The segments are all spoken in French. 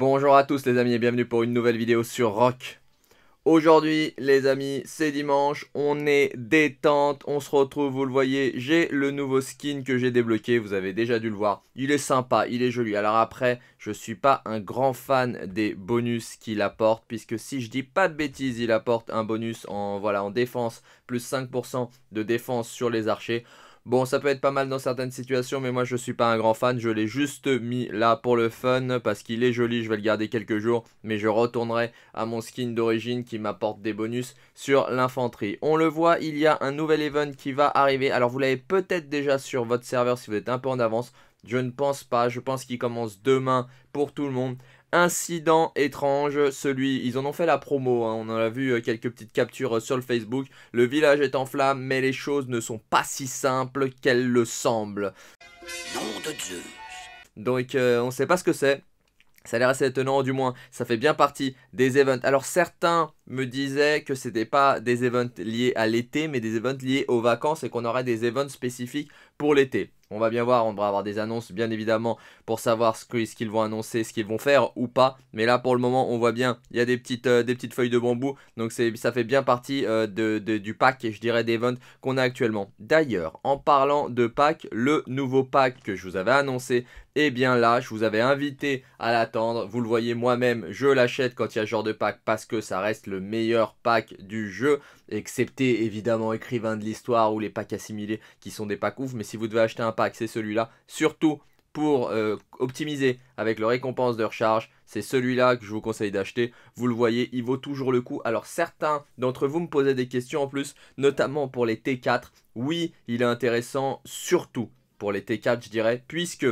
Bonjour à tous les amis et bienvenue pour une nouvelle vidéo sur Rock. Aujourd'hui les amis, c'est dimanche, on est détente, on se retrouve, vous le voyez, j'ai le nouveau skin que j'ai débloqué, vous avez déjà dû le voir, il est sympa, il est joli. Alors après, je suis pas un grand fan des bonus qu'il apporte, puisque si je dis pas de bêtises, il apporte un bonus en, voilà, en défense, plus 5% de défense sur les archers. Bon, ça peut être pas mal dans certaines situations, mais moi je suis pas un grand fan. Je l'ai juste mis là pour le fun parce qu'il est joli. Je vais le garder quelques jours, mais je retournerai à mon skin d'origine qui m'apporte des bonus sur l'infanterie. On le voit, il y a un nouvel event qui va arriver. Alors vous l'avez peut-être déjà sur votre serveur si vous êtes un peu en avance. Je ne pense pas. Je pense qu'il commence demain pour tout le monde. Incident étrange, celui, ils en ont fait la promo, hein. on en a vu euh, quelques petites captures euh, sur le Facebook. Le village est en flammes, mais les choses ne sont pas si simples qu'elles le semblent. Nom de Dieu. Donc euh, on ne sait pas ce que c'est, ça a l'air assez étonnant, du moins, ça fait bien partie des events. Alors certains me disaient que c'était pas des events liés à l'été, mais des events liés aux vacances et qu'on aurait des events spécifiques pour l'été. On va bien voir, on devra avoir des annonces bien évidemment pour savoir ce qu'ils vont annoncer, ce qu'ils vont faire ou pas. Mais là pour le moment on voit bien, il y a des petites, euh, feuilles de bambou. Donc ça fait bien partie euh, du pack, je dirais, des ventes qu'on a actuellement. D'ailleurs, en parlant de pack, le nouveau pack que je vous avais annoncé, eh bien là je vous avais invité à l'attendre. Vous le voyez moi-même, je l'achète quand il y a ce genre de pack parce que ça reste le meilleur pack du jeu excepté évidemment écrivain de l'histoire ou les packs assimilés qui sont des packs ouf, mais si vous devez acheter un pack, c'est celui-là. Surtout pour euh, optimiser avec le récompense de recharge, c'est celui-là que je vous conseille d'acheter. Vous le voyez, il vaut toujours le coup. Alors certains d'entre vous me posaient des questions en plus, notamment pour les T4. Oui, il est intéressant surtout pour les T4, je dirais, puisque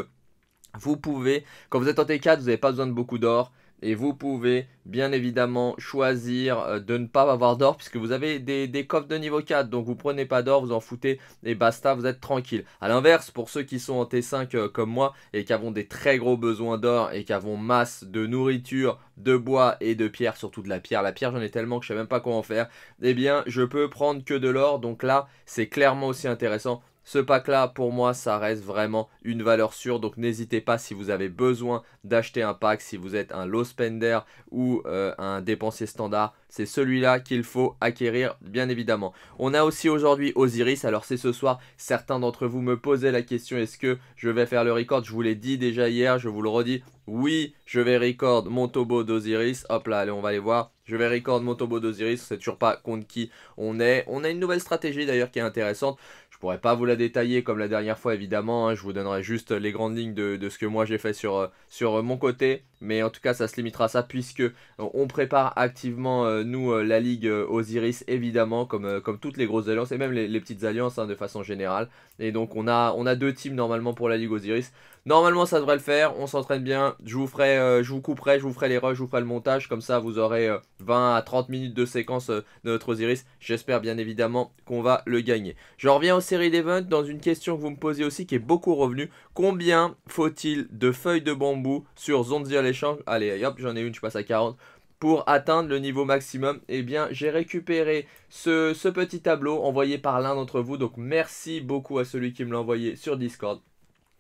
vous pouvez, quand vous êtes en T4, vous n'avez pas besoin de beaucoup d'or et vous pouvez bien évidemment choisir euh, de ne pas avoir d'or puisque vous avez des, coffres de niveau 4 donc vous prenez pas d'or, vous en foutez et basta, vous êtes tranquille. A l'inverse, pour ceux qui sont en T5 euh, comme moi et qui avons des très gros besoins d'or et qui avons masse de nourriture, de bois et de pierre, surtout de la pierre, la pierre j'en ai tellement que je sais même pas comment faire, eh bien je peux prendre que de l'or donc là c'est clairement aussi intéressant ce pack-là, pour moi, ça reste vraiment une valeur sûre. Donc n'hésitez pas si vous avez besoin d'acheter un pack, si vous êtes un low spender ou euh, un dépensier standard. C'est celui-là qu'il faut acquérir, bien évidemment. On a aussi aujourd'hui Osiris. Alors c'est ce soir, certains d'entre vous me posaient la question, est-ce que je vais faire le record Je vous l'ai dit déjà hier, je vous le redis. Oui, je vais record mon tobo d'Osiris. Hop là, allez, on va aller voir. Je vais record mon tobo d'Osiris. On sait toujours pas contre qui on est. On a une nouvelle stratégie d'ailleurs qui est intéressante. Je pourrais pas vous la détailler comme la dernière fois évidemment, hein. je vous donnerai juste les grandes lignes de, de ce que moi j'ai fait sur, euh, sur euh, mon côté mais en tout cas, ça se limitera à ça puisque euh, on prépare activement, euh, nous, euh, la Ligue Osiris, évidemment, comme, comme toutes les grosses alliances et même les, petites alliances hein, de façon générale. Et donc, on a, on a deux teams normalement pour la Ligue Osiris. Normalement, ça devrait le faire. On s'entraîne bien. Je vous, ferai, je vous couperai, je vous ferai les rushs, je vous ferai le montage. Comme ça, vous aurez 20 à 30 minutes de séquence de notre Osiris. J'espère bien évidemment qu'on va le gagner. Je reviens aux séries d'event dans une question que vous me posez aussi qui est beaucoup revenue. Combien faut-il de feuilles de bambou sur Zonziol Allez, hop, j'en ai une, je passe à 40 pour atteindre le niveau maximum, eh bien j'ai récupéré ce, petit tableau envoyé par l'un d'entre vous. Donc merci beaucoup à celui qui me l'a envoyé sur Discord.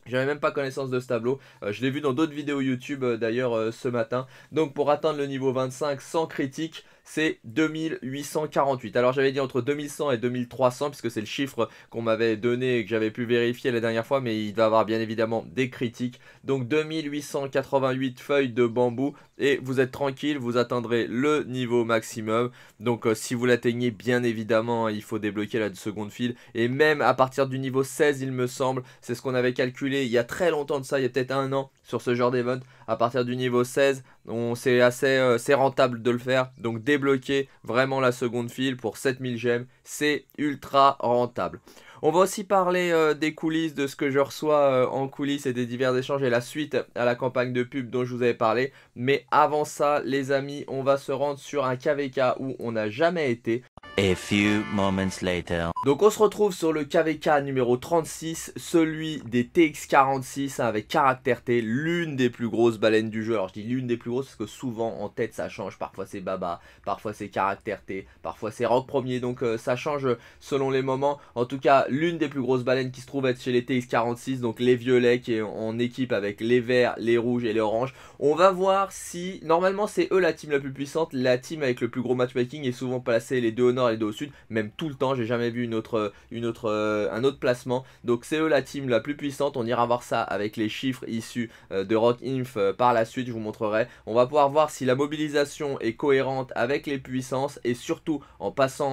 n'avais même pas connaissance de ce tableau. Euh, je l'ai vu dans d'autres vidéos YouTube euh, d'ailleurs euh, ce matin. Donc pour atteindre le niveau 25 sans critique, c'est 2848. Alors j'avais dit entre 2100 et 2300 puisque c'est le chiffre qu'on m'avait donné et que j'avais pu vérifier la dernière fois mais il va y avoir bien évidemment des critiques. Donc 2888 feuilles de bambou et vous êtes tranquille, vous atteindrez le niveau maximum. Donc euh, si vous l'atteignez bien évidemment hein, il faut débloquer la seconde file et même à partir du niveau 16 il me semble, c'est ce qu'on avait calculé il y a très longtemps de ça, il y a peut-être un an sur ce genre d'event. À partir du niveau 16, euh, c'est assez rentable de le faire. Donc débloquer vraiment la seconde file pour 7000 gemmes, c'est ultra rentable. On va aussi parler euh, des coulisses, de ce que je reçois euh, en coulisses et des divers échanges et la suite à la campagne de pub dont je vous avais parlé. Mais avant ça, les amis, on va se rendre sur un KVK où on n'a jamais été. A few moments later. Donc on se retrouve sur le KVK numéro 36, celui des TX46 hein, avec caractère T, l'une des plus grosses baleines du jeu. Alors je dis l'une des plus grosses parce que souvent en tête ça change, parfois c'est Baba, parfois c'est caractère T, parfois c'est Rock Premier, donc euh, ça change selon les moments. En tout cas, l'une des plus grosses baleines qui se trouve être chez les TX46, donc les violets qui est en équipe avec les verts, les rouges et les oranges. On va voir si, normalement c'est eux la team la plus puissante, la team avec le plus gros matchmaking est souvent placée les deux nord et de au sud, même tout le temps. J'ai jamais vu une autre, euh, une autre, euh, un autre placement. Donc c'est eux la team la plus puissante. On ira voir ça avec les chiffres issus euh, de Rock Inf par la suite. Je vous montrerai. On va pouvoir voir si la mobilisation est cohérente avec les puissances et surtout en passant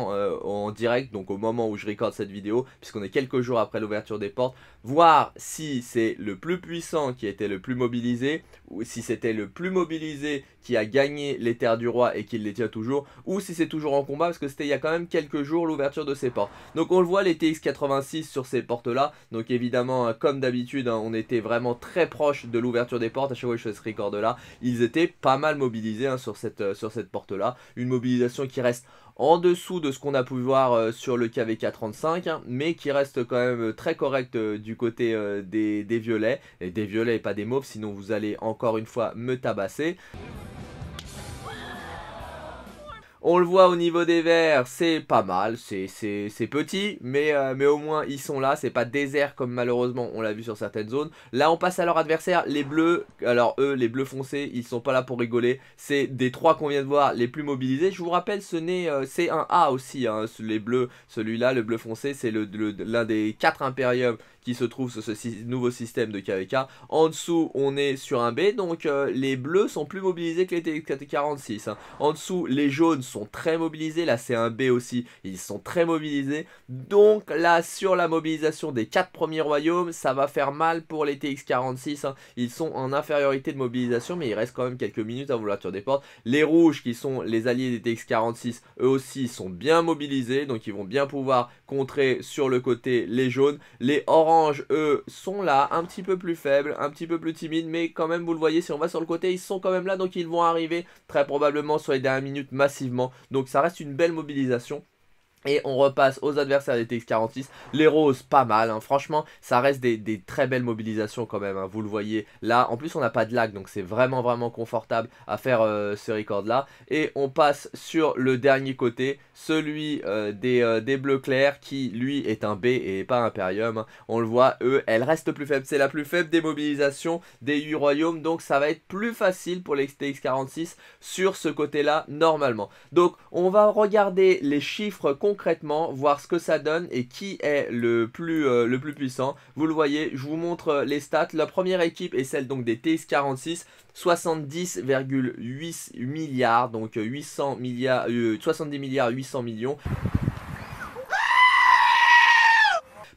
en direct, donc au moment où je recorde cette vidéo, puisqu'on est quelques jours après l'ouverture des portes, voir si c'est le plus puissant qui était le plus mobilisé ou si c'était le plus mobilisé qui a gagné les terres du roi et qui les tient toujours ou si c'est toujours en combat parce que c'était quand même quelques jours l'ouverture de ces portes. Donc on le voit, les TX86 sur ces portes-là. Donc évidemment, hein, comme d'habitude, hein, on était vraiment très proche de l'ouverture des portes. À chaque fois que je fais ce record-là, ils étaient pas mal mobilisés hein, sur cette, euh, sur cette porte-là. Une mobilisation qui reste en dessous de ce qu'on a pu voir euh, sur le KVK35, mais qui reste quand même euh, très correct du côté des, des violets, et des violets et pas des mauves, sinon vous allez encore une fois me tabasser. On le voit au niveau des verts, c'est pas mal, c'est petit, mais, euh, mais au moins ils sont là, c'est pas désert comme malheureusement on l'a vu sur certaines zones. Là on passe à leur adversaire, les bleus, alors eux, les bleus foncés, ils sont pas là pour rigoler, c'est des trois qu'on vient de voir les plus mobilisés. Je vous rappelle, ce n'est euh, c'est un A aussi, hein, les bleus, celui-là, le bleu foncé, c'est l'un le, l'un des quatre impériums qui se trouve sur ce nouveau système de KVK. En dessous, on est sur un B, donc euh, les bleus sont plus mobilisés que les tx 46 hein. En dessous, les jaunes sont très mobilisés, là c'est un B aussi, ils sont très mobilisés. Donc là, sur la mobilisation des 4 premiers royaumes, ça va faire mal pour les TX46. Hein. Ils sont en infériorité de mobilisation, mais il reste quand même quelques minutes à vouloir l'ouverture des portes. Les rouges, qui sont les alliés des TX46, eux aussi sont bien mobilisés, donc ils vont bien pouvoir contrer sur le côté les jaunes. Les oranges, Orange, eux, sont là, un petit peu plus faibles, un petit peu plus timides, mais quand même, vous le voyez, si on va sur le côté, ils sont quand même là, donc ils vont arriver très probablement sur les dernières minutes massivement. Donc ça reste une belle mobilisation et on repasse aux adversaires des TX46. Les roses, pas mal. Hein. Franchement, ça reste des, très belles mobilisations quand même. Hein. Vous le voyez là. En plus, on n'a pas de lag. Donc, c'est vraiment, vraiment confortable à faire euh, ce record-là. Et on passe sur le dernier côté. Celui euh, des, euh, des bleus clairs qui, lui, est un B et pas Imperium. Hein. On le voit, eux, elle reste plus faible. C'est la plus faible des mobilisations des 8 royaumes. Donc, ça va être plus facile pour les TX46 sur ce côté-là, normalement. Donc, on va regarder les chiffres qu'on concrètement, voir ce que ça donne et qui est le plus, euh, le plus puissant. Vous le voyez, je vous montre euh, les stats. La première équipe est celle donc des TS46, 70,8 milliards, donc 800 euh, milliards, 70 milliards 800 millions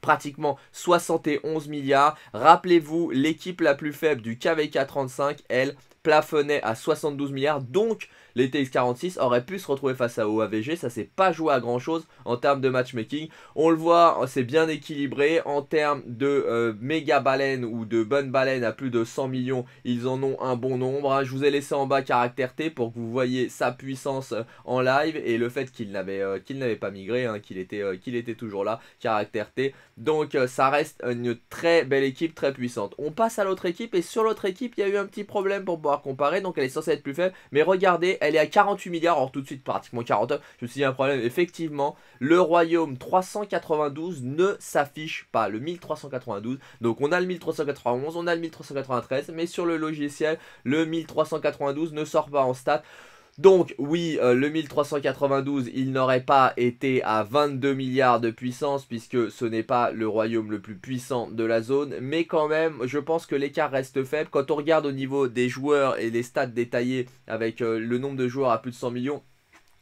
pratiquement 71 milliards. Rappelez-vous, l'équipe la plus faible du KVK 35, elle plafonnait à 72 milliards. Donc, les TX46 auraient pu se retrouver face à OAVG. Ça s'est pas joué à grand chose en termes de matchmaking. On le voit, c'est bien équilibré en termes de euh, méga baleines ou de bonnes baleines à plus de 100 millions. Ils en ont un bon nombre. Hein. Je vous ai laissé en bas caractère T pour que vous voyez sa puissance euh, en live et le fait qu'il n'avait euh, pas migré, hein, qu'il était, qu'il était toujours là, caractère T. Donc ça reste une très belle équipe, très puissante. On passe à l'autre équipe et sur l'autre équipe, il y a eu un petit problème pour pouvoir comparer. Donc elle est censée être plus faible. Mais regardez, elle est à 48 milliards, alors tout de suite pratiquement 40. Je me suis dit un problème, effectivement, le royaume 392 ne s'affiche pas, le 1392. Donc on a le 1391, on a le 1393, mais sur le logiciel, le 1392 ne sort pas en stats. Donc oui, euh, le 1392, il n'aurait pas été à 22 milliards de puissance puisque ce n'est pas le royaume le plus puissant de la zone. Mais quand même, je pense que l'écart reste faible. Quand on regarde au niveau des joueurs et les stats détaillés avec euh, le nombre de joueurs à plus de 100 millions,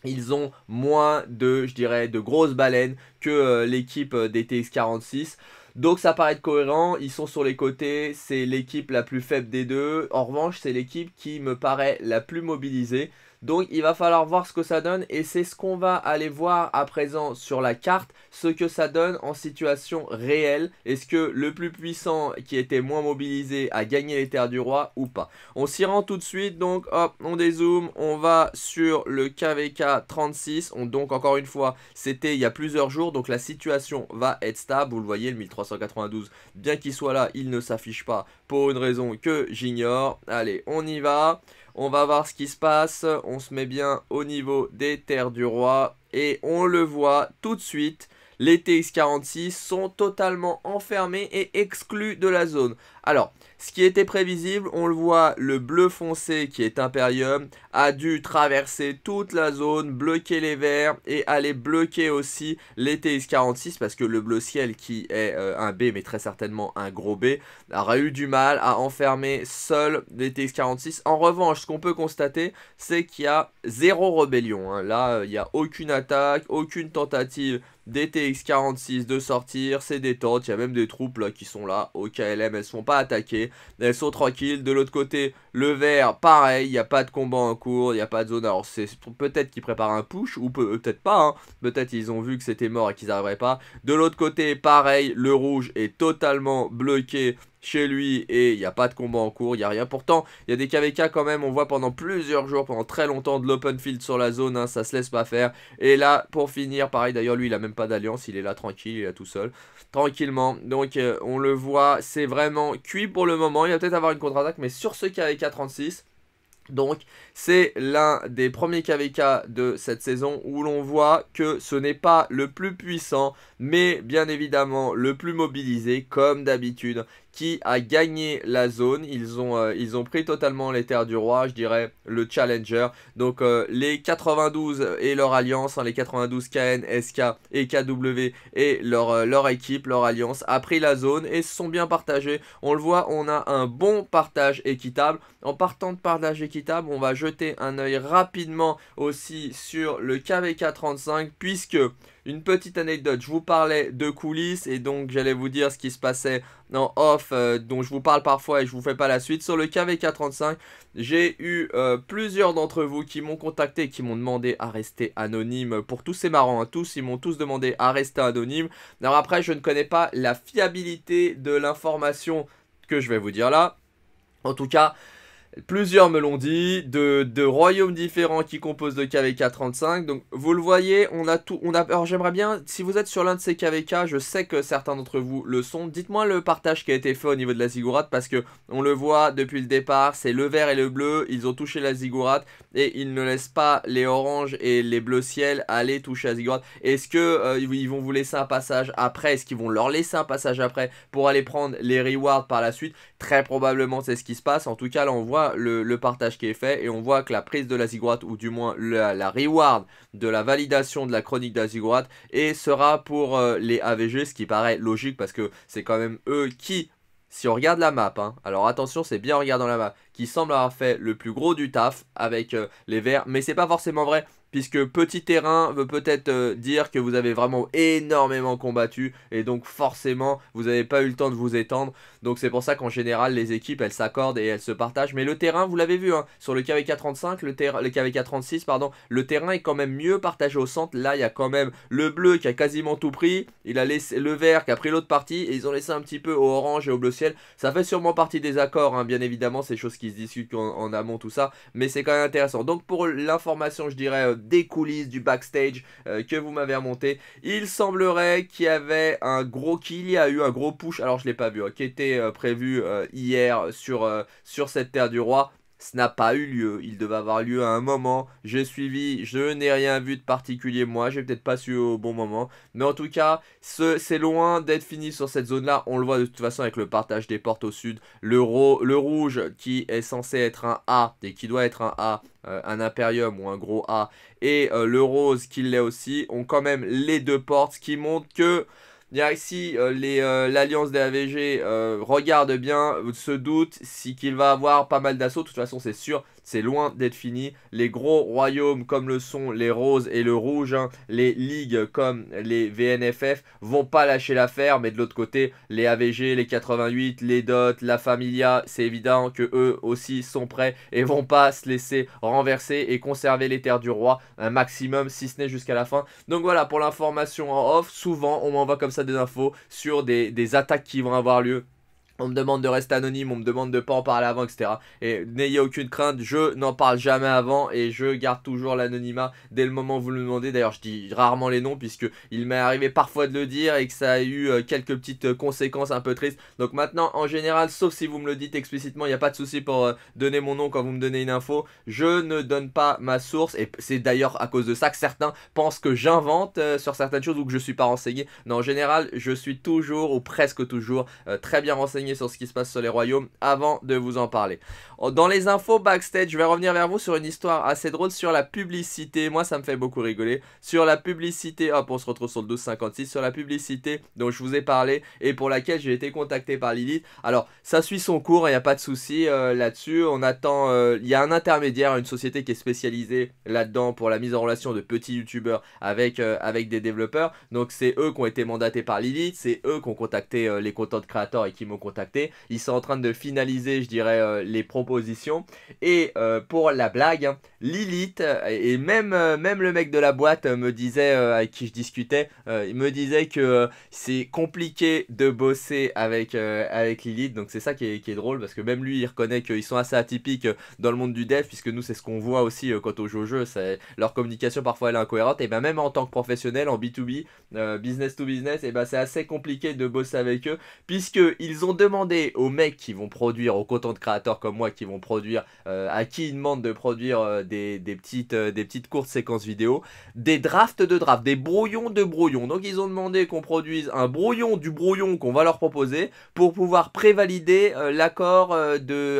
ils ont moins de, je dirais, de grosses baleines que euh, l'équipe des TX46. Donc ça paraît être cohérent, ils sont sur les côtés, c'est l'équipe la plus faible des deux. En revanche, c'est l'équipe qui me paraît la plus mobilisée. Donc il va falloir voir ce que ça donne et c'est ce qu'on va aller voir à présent sur la carte, ce que ça donne en situation réelle. Est-ce que le plus puissant qui était moins mobilisé a gagné les terres du roi ou pas On s'y rend tout de suite, donc hop, on dézoome, on va sur le KVK 36. donc encore une fois, c'était il y a plusieurs jours, donc la situation va être stable. Vous le voyez, le 1392, bien qu'il soit là, il ne s'affiche pas pour une raison que j'ignore. Allez, on y va. On va voir ce qui se passe. On se met bien au niveau des terres du roi. Et on le voit tout de suite. Les TX46 sont totalement enfermés et exclus de la zone. Alors, ce qui était prévisible, on le voit, le bleu foncé qui est Imperium a dû traverser toute la zone, bloquer les verts et aller bloquer aussi les TX46 parce que le bleu ciel qui est euh, un B mais très certainement un gros B aura eu du mal à enfermer seul les TX46. En revanche, ce qu'on peut constater, c'est qu'il y a zéro rébellion. Hein. Là, il n'y a aucune attaque, aucune tentative des TX-46 de sortir, c'est détente, il y a même des troupes qui sont là au KLM, elles ne sont pas attaquées, elles sont tranquilles. De l'autre côté, le vert, pareil, il n'y a pas de combat en cours, il n'y a pas de zone. Alors c'est peut-être qu'ils préparent un push, ou peut-être pas, hein. peut-être ils ont vu que c'était mort et qu'ils n'arriveraient pas. De l'autre côté, pareil, le rouge est totalement bloqué chez lui et il n'y a pas de combat en cours, il n'y a rien. Pourtant, il y a des KVK quand même, on voit pendant plusieurs jours, pendant très longtemps, de l'open field sur la zone, hein, ça se laisse pas faire. Et là, pour finir, pareil d'ailleurs, lui, il a même pas d'alliance, il est là tranquille, il est là tout seul, tranquillement. Donc, euh, on le voit, c'est vraiment cuit pour le moment. Il va peut-être avoir une contre-attaque, mais sur ce KVK 36... Donc c'est l'un des premiers KVK de cette saison où l'on voit que ce n'est pas le plus puissant mais bien évidemment le plus mobilisé comme d'habitude qui a gagné la zone. Ils ont, euh, ils ont pris totalement les terres du roi, je dirais le challenger. Donc euh, les 92 et leur alliance, hein, les 92 KN, SK et KW et leur, euh, leur équipe, leur alliance a pris la zone et se sont bien partagés. On le voit, on a un bon partage équitable. En partant de partage équitable, on va jeter un œil rapidement aussi sur le KVK 35 puisque une petite anecdote, je vous parlais de coulisses et donc j'allais vous dire ce qui se passait en off, euh, dont je vous parle parfois et je vous fais pas la suite. Sur le KVK35, j'ai eu euh, plusieurs d'entre vous qui m'ont contacté qui m'ont demandé à rester anonyme. Pour tous ces marrants, hein. tous, ils m'ont tous demandé à rester anonyme. Alors après, je ne connais pas la fiabilité de l'information que je vais vous dire là. En tout cas, Plusieurs me l'ont dit, de, de, royaumes différents qui composent de KVK 35. Donc vous le voyez, on a tout. On a, alors j'aimerais bien, si vous êtes sur l'un de ces KVK, je sais que certains d'entre vous le sont. Dites-moi le partage qui a été fait au niveau de la Ziggurat parce que on le voit depuis le départ, c'est le vert et le bleu, ils ont touché la Ziggurat et ils ne laissent pas les oranges et les bleus ciel aller toucher la Ziggurat Est-ce que euh, vont vous laisser un passage après Est-ce qu'ils vont leur laisser un passage après pour aller prendre les rewards par la suite Très probablement c'est ce qui se passe. En tout cas là on voit le, partage qui est fait et on voit que la prise de la ou du moins la, reward de la validation de la chronique de la et sera pour euh, les AVG ce qui paraît logique parce que c'est quand même eux qui si on regarde la map, hein, alors attention, c'est bien en regardant la map, qui semble avoir fait le plus gros du taf avec euh, les verts, mais c'est pas forcément vrai puisque petit terrain veut peut-être euh, dire que vous avez vraiment énormément combattu et donc forcément vous n'avez pas eu le temps de vous étendre. Donc c'est pour ça qu'en général les équipes elles s'accordent et elles se partagent. Mais le terrain, vous l'avez vu, hein, sur le KVK35, le, le KVK36, pardon, le terrain est quand même mieux partagé au centre. Là il y a quand même le bleu qui a quasiment tout pris, il a laissé le vert qui a pris l'autre partie et ils ont laissé un petit peu au orange et au bleu ciel. Ça fait sûrement partie des accords, hein, bien évidemment, c'est choses qui se discutent en, amont, tout ça, mais c'est quand même intéressant. Donc pour l'information, je dirais... Euh, des coulisses, du backstage euh, que vous m'avez remonté. Il semblerait qu'il y avait un gros qu'il y a eu un gros push, alors je l'ai pas vu, hein, qui était euh, prévu euh, hier sur, sur cette terre du roi ce n'a pas eu lieu. Il devait avoir lieu à un moment. J'ai suivi, je n'ai rien vu de particulier moi. J'ai peut-être pas su au bon moment. Mais en tout cas, c'est loin d'être fini sur cette zone-là. On le voit de toute façon avec le partage des portes au sud. Le, le rouge qui est censé être un A et qui doit être un A euh, un Imperium ou un gros A et euh, le rose qui l'est aussi ont quand même les deux portes qui montre que il euh, euh, l'alliance des AVG euh, regarde bien, se doute si qu'il va avoir pas mal d'assauts. De toute façon, c'est sûr, c'est loin d'être fini. Les gros royaumes comme le sont les roses et le rouge, hein, les ligues comme les VNFF vont pas lâcher l'affaire, mais de l'autre côté, les AVG, les 88, les DOT, la Familia, c'est évident que eux aussi sont prêts et vont pas se laisser renverser et conserver les terres du roi un maximum, si ce n'est jusqu'à la fin. Donc voilà, pour l'information en off, souvent on m'envoie comme ça des infos sur des attaques qui vont avoir lieu on me demande de rester anonyme, on me demande de pas en parler avant, etc. Et n'ayez aucune crainte, je n'en parle jamais avant et je garde toujours l'anonymat dès le moment où vous le demandez. D'ailleurs, je dis rarement les noms puisque il m'est arrivé parfois de le dire et que ça a eu euh, quelques petites euh, conséquences un peu tristes. Donc maintenant, en général, sauf si vous me le dites explicitement, il n'y a pas de souci pour euh, donner mon nom quand vous me donnez une info. Je ne donne pas ma source et c'est d'ailleurs à cause de ça que certains pensent que j'invente sur certaines choses ou que je suis pas renseigné. Non, en général, je suis toujours ou presque toujours très bien renseigné sur ce qui se passe sur les royaumes avant de vous en parler. Oh, dans les infos backstage, je vais revenir vers vous sur une histoire assez drôle sur la publicité. Moi, ça me fait beaucoup rigoler. Sur la publicité, hop, on se retrouve sur le 1256, sur la publicité dont je vous ai parlé et pour laquelle j'ai été contacté par Lilith. Alors, ça suit son cours, il n'y a pas de souci euh, là-dessus. On attend, euh, il y a un intermédiaire, une société qui est spécialisée là-dedans pour la mise en relation de petits youtubeurs avec, euh, avec des développeurs. Donc, c'est eux qui ont été mandatés par Lilith, c'est eux qui ont contacté les content créateurs et qui m'ont contacté ils sont en train de finaliser, je dirais, euh, les propositions. Et euh, pour la blague, Lilith, euh, et même, même le mec de la boîte me disait, avec qui je discutais, il me disait que c'est compliqué de bosser avec, avec Lilith. Donc c'est ça qui est, drôle, parce que même lui, il reconnaît qu'ils sont assez atypiques dans le monde du dev, puisque nous, c'est ce qu'on voit aussi quand on joue au jeu. Leur communication, parfois, elle est incohérente. Et bien même en tant que professionnel, en B2B, business to business, et ben c'est assez compliqué de bosser avec eux, puisque ils ont des demander aux mecs qui vont produire, aux de créateurs comme moi qui vont produire, euh, à qui ils demandent de produire euh, des, petites, euh, des petites courtes séquences vidéo, des drafts de drafts, des brouillons de brouillons. Donc ils ont demandé qu'on produise un brouillon du brouillon qu'on va leur proposer pour pouvoir prévalider l'accord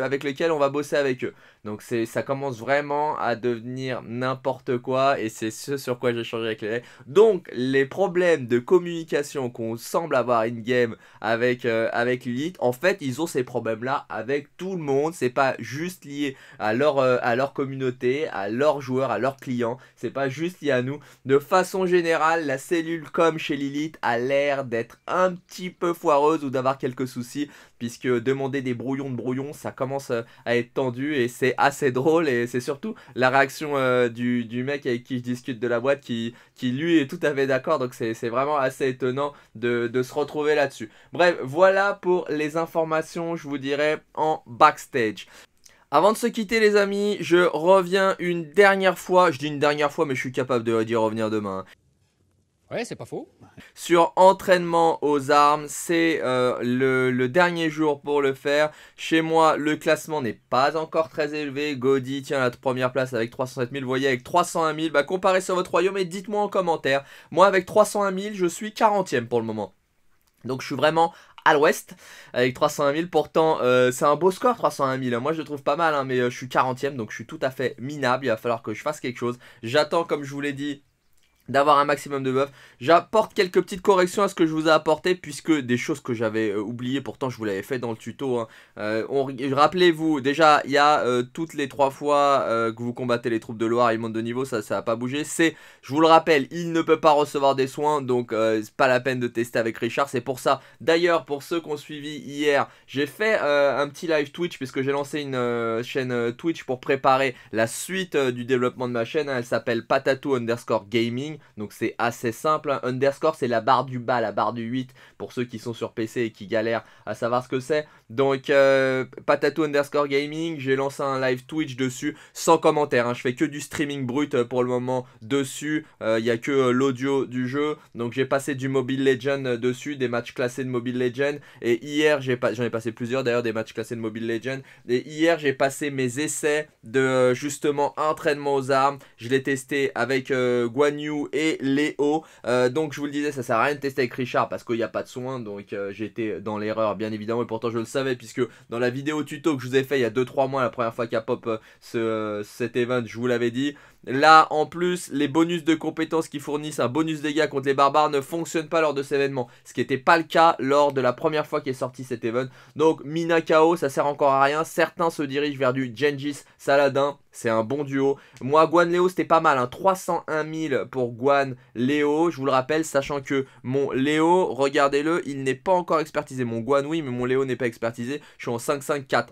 avec lequel on va bosser avec eux. Donc ça commence vraiment à devenir n'importe quoi et c'est ce sur quoi j'ai changé avec les Donc les problèmes de communication qu'on semble avoir in-game avec, euh, avec Lilith, en fait ils ont ces problèmes-là avec tout le monde. C'est pas juste lié à leur, euh, à leur communauté, à leurs joueurs, à leurs clients. C'est pas juste lié à nous. De façon générale, la cellule comme chez Lilith a l'air d'être un petit peu foireuse ou d'avoir quelques soucis puisque demander des brouillons de brouillons, ça commence euh, à être tendu et c'est assez drôle et c'est surtout la réaction euh, du, mec avec qui je discute de la boîte qui, qui lui est tout à fait d'accord. Donc c'est vraiment assez étonnant de, se retrouver là-dessus. Bref, voilà pour les informations, je vous dirais, en backstage. Avant de se quitter les amis, je reviens une dernière fois, je dis une dernière fois mais je suis capable de revenir demain. Hein. Ouais, c'est pas faux. Sur entraînement aux armes, c'est euh, le, dernier jour pour le faire. Chez moi, le classement n'est pas encore très élevé. Gaudi tient la première place avec 307 000. Vous voyez, avec 301 000, bah, comparez sur votre royaume et dites-moi en commentaire. Moi, avec 301 000, je suis 40e pour le moment. Donc, je suis vraiment à l'ouest avec 301 000. Pourtant, euh, c'est un beau score 301 000. Moi, je le trouve pas mal, hein, mais euh, je suis 40e, donc je suis tout à fait minable. Il va falloir que je fasse quelque chose. J'attends, comme je vous l'ai dit, d'avoir un maximum de buff. J'apporte quelques petites corrections à ce que je vous ai apporté, puisque des choses que j'avais euh, oubliées, pourtant je vous l'avais fait dans le tuto. Hein. Euh, rappelez-vous, déjà, il y a euh, toutes les trois fois que vous combattez les troupes de Loire, ils montent de niveau, ça, ça n'a pas bougé. C'est, je vous le rappelle, il ne peut pas recevoir des soins, donc c'est pas la peine de tester avec Richard, c'est pour ça. D'ailleurs, pour ceux qui ont suivi hier, j'ai fait un petit live Twitch, puisque j'ai lancé une chaîne Twitch pour préparer la suite du développement de ma chaîne. Hein. Elle s'appelle Patatou underscore gaming. Donc c'est assez simple. Hein. Underscore, c'est la barre du bas, la barre du 8 pour ceux qui sont sur PC et qui galèrent à savoir ce que c'est. Donc euh, Patato Underscore Gaming, j'ai lancé un live Twitch dessus sans commentaire. Hein. Je fais que du streaming brut euh, pour le moment dessus. Il euh, y n'y a que l'audio du jeu. Donc j'ai passé du Mobile Legend dessus, des matchs classés de Mobile Legend. Et hier, j'en ai, passé plusieurs d'ailleurs, des matchs classés de Mobile Legend. Et hier, j'ai passé mes essais de justement entraînement aux armes. Je l'ai testé avec guanyu Guan Yu et Léo. Euh, donc je vous le disais, ça sert à rien de tester avec Richard parce qu'il n'y a pas de soin. Donc euh, j'étais dans l'erreur bien évidemment et pourtant je le savais puisque dans la vidéo tuto que je vous ai fait il y a 2-3 mois, la première fois a pop euh, ce, cet event, je vous l'avais dit. Là, en plus, les bonus de compétences qui fournissent un bonus dégâts contre les barbares ne fonctionnent pas lors de cet événement. Ce qui n'était pas le cas lors de la première fois qu'est sorti cet event. Donc, Mina ça sert encore à rien. Certains se dirigent vers du Gengis Saladin. C'est un bon duo. Moi, Guan Léo, c'était pas mal. 301 hein. 000 pour Guan Léo. Je vous le rappelle, sachant que mon Léo, regardez-le, il n'est pas encore expertisé. Mon Guan, oui, mais mon Léo n'est pas expertisé. Je suis en 5-5-4.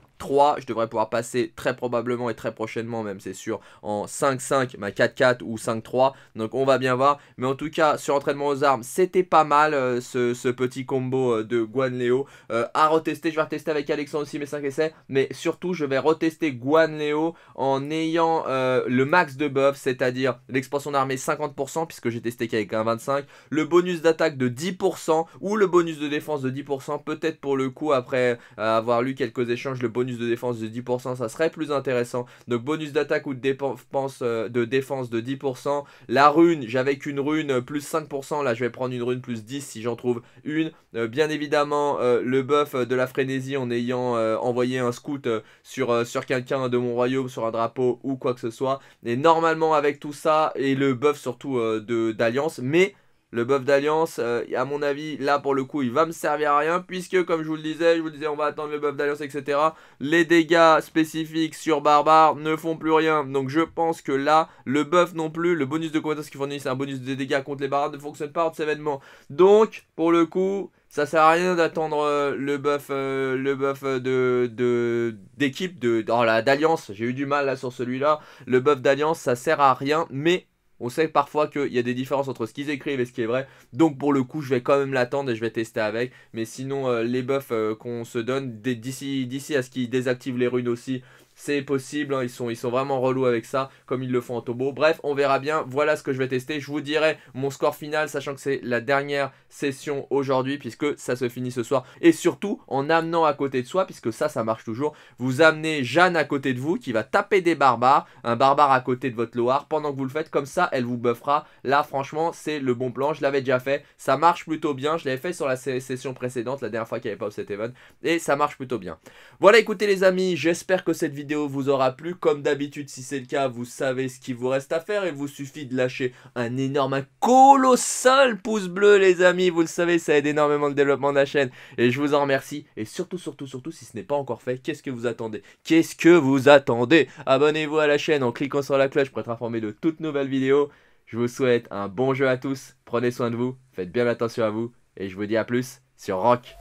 Je devrais pouvoir passer très probablement et très prochainement même c'est sûr en 5-5, ma 4-4 ou 5-3. Donc on va bien voir. Mais en tout cas sur entraînement aux armes c'était pas mal euh, ce, petit combo euh, de Guan Leo. Euh, à retester, je vais retester avec Alexandre aussi mes 5 essais. Mais surtout je vais retester Guan Leo en ayant le max de buff, c'est-à-dire l'expansion d'armée 50% puisque j'ai testé qu'avec un 25, le bonus d'attaque de 10% ou le bonus de défense de 10%, peut-être pour le coup après avoir lu quelques échanges, le bonus de défense de 10%, ça serait plus intéressant. Donc bonus d'attaque ou de euh, de défense de 10%. La rune, j'avais qu'une rune euh, plus 5%, là je vais prendre une rune plus 10 si j'en trouve une. Euh, bien évidemment, le buff de la frénésie en ayant envoyé un scout sur, sur quelqu'un de mon royaume, sur un drapeau ou quoi que ce soit. Et normalement avec tout ça, et le buff surtout d'alliance, mais le buff d'alliance, euh, à mon avis, là pour le coup, il va me servir à rien. Puisque, comme je vous le disais, je vous disais, on va attendre le buff d'alliance, etc. Les dégâts spécifiques sur barbares ne font plus rien. Donc je pense que là, le buff non plus, le bonus de compétence qui fournit, c'est un bonus de dégâts contre les barbares, ne fonctionne pas hors de événement. Donc, pour le coup, ça sert à rien d'attendre euh, le buff, euh, le buff de d'équipe de, oh d'alliance. J'ai eu du mal là sur celui-là. Le buff d'alliance, ça sert à rien, mais on sait parfois qu'il y a des différences entre ce qu'ils écrivent et ce qui est vrai. Donc pour le coup, je vais quand même l'attendre et je vais tester avec. Mais sinon, euh, les buffs euh, qu'on se donne d'ici à ce qu'ils désactivent les runes aussi, c'est possible, hein, ils, sont, ils sont vraiment relous avec ça, comme ils le font en tobo. Bref, on verra bien, voilà ce que je vais tester. Je vous dirai mon score final, sachant que c'est la dernière session aujourd'hui, puisque ça se finit ce soir. Et surtout, en amenant à côté de soi, puisque ça, ça marche toujours, vous amenez Jeanne à côté de vous, qui va taper des barbares, un barbare à côté de votre Loire, pendant que vous le faites, comme ça, elle vous buffera. Là, franchement, c'est le bon plan, je l'avais déjà fait, ça marche plutôt bien, je l'avais fait sur la session précédente, la dernière fois qu'il n'y avait pas cet event, et ça marche plutôt bien. Voilà, écoutez les amis, j'espère que cette vidéo vous aura plu. Comme d'habitude, si c'est le cas, vous savez ce qu'il vous reste à faire. Il vous suffit de lâcher un énorme, un colossal pouce bleu, les amis. Vous le savez, ça aide énormément le développement de la chaîne. Et je vous en remercie. Et surtout, surtout, surtout, si ce n'est pas encore fait, qu'est-ce que vous attendez Qu'est-ce que vous attendez Abonnez-vous à la chaîne en cliquant sur la cloche pour être informé de toutes nouvelles vidéos. Je vous souhaite un bon jeu à tous. Prenez soin de vous. Faites bien attention à vous. Et je vous dis à plus sur Rock.